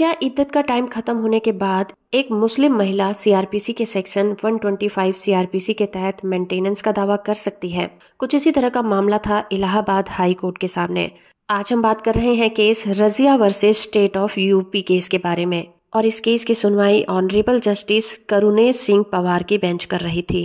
क्या इद्दत का टाइम खत्म होने के बाद एक मुस्लिम महिला सीआरपीसी के सेक्शन 125 सीआरपीसी के तहत मेंटेनेंस का दावा कर सकती है कुछ इसी तरह का मामला था इलाहाबाद हाई कोर्ट के सामने आज हम बात कर रहे हैं case Razia versus state of UP case के बारे में और इस केस की सुनवाई ऑनरेबल जस्टिस करुणेश सिंह पवार की बेंच कर रही थी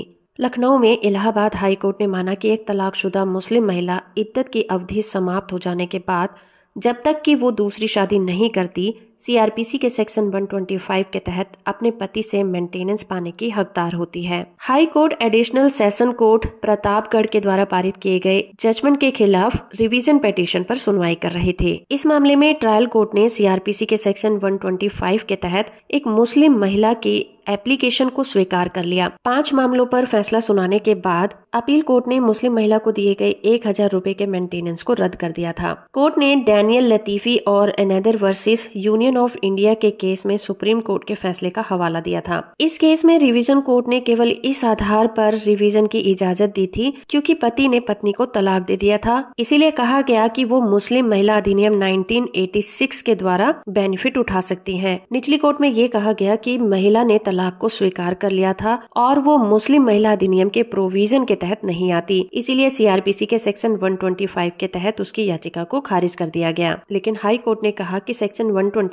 लखनऊ में इलाहाबाद हाई कोर्ट ने माना कि एक तलाकशुदा मुस्लिम महिला इद्दत की अवधि समाप्त हो जाने के बाद जब तक कि वो दूसरी शादी नहीं करती सीआरपीसी के सेक्शन 125 के तहत अपने पति से मेंटेनेंस पाने की हकदार होती है high court additional session court Pratapgarh के द्वारा पारित किए गए जजमेंट के खिलाफ रिवीजन पिटीशन पर सुनवाई कर रहे थे इस मामले में ट्रायल कोर्ट ने सीआरपीसी के सेक्शन 125 के तहत एक मुस्लिम महिला की एप्लीकेशन को स्वीकार कर लिया पांच मामलों पर फैसला सुनाने के बाद अपील कोर्ट ने मुस्लिम महिला को दिए गए एक हजार रूपए के मेंटेनेंस को रद्द कर दिया था कोर्ट ने डैनियल लतीफी और another versus union union of India के केस में सुप्रीम कोर्ट के फैसले का हवाला दिया था इस केस में रिवीजन कोर्ट ने केवल इस आधार पर रिवीजन की इजाजत दी थी क्योंकि पति ने पत्नी को तलाक दे दिया था इसीलिए कहा गया कि वो मुस्लिम महिला अधिनियम 1986 के द्वारा बेनिफिट उठा सकती हैं। निचली कोर्ट में ये कहा गया कि महिला ने तलाक को स्वीकार कर लिया था और वो मुस्लिम महिला अधिनियम के प्रोविजन के तहत नहीं आती इसीलिए सीआरपीसी के सेक्शन 125 के तहत उसकी याचिका को खारिज कर दिया गया लेकिन हाई कोर्ट ने कहा कि सेक्शन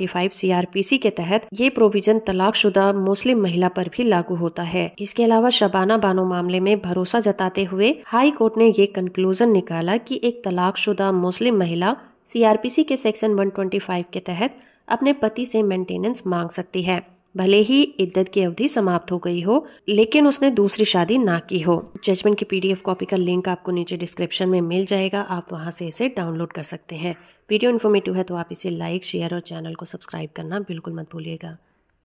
1975 सीआरपीसी के तहत ये प्रोविजन तलाकशुदा मुस्लिम महिला पर भी लागू होता है इसके अलावा शबाना बानो मामले में भरोसा जताते हुए हाई कोर्ट ने ये कंक्लूजन निकाला कि एक तलाकशुदा मुस्लिम महिला सीआरपीसी के सेक्शन 125 के तहत अपने पति से मेंटेनेंस मांग सकती है भले ही इद्दत की अवधि समाप्त हो गई हो लेकिन उसने दूसरी शादी ना की हो जजमेंट की पीडीएफ कॉपी का लिंक आपको नीचे डिस्क्रिप्शन में मिल जाएगा आप वहां से इसे डाउनलोड कर सकते हैं वीडियो इन्फॉर्मेटिव है तो आप इसे लाइक शेयर और चैनल को सब्सक्राइब करना बिल्कुल मत भूलिएगा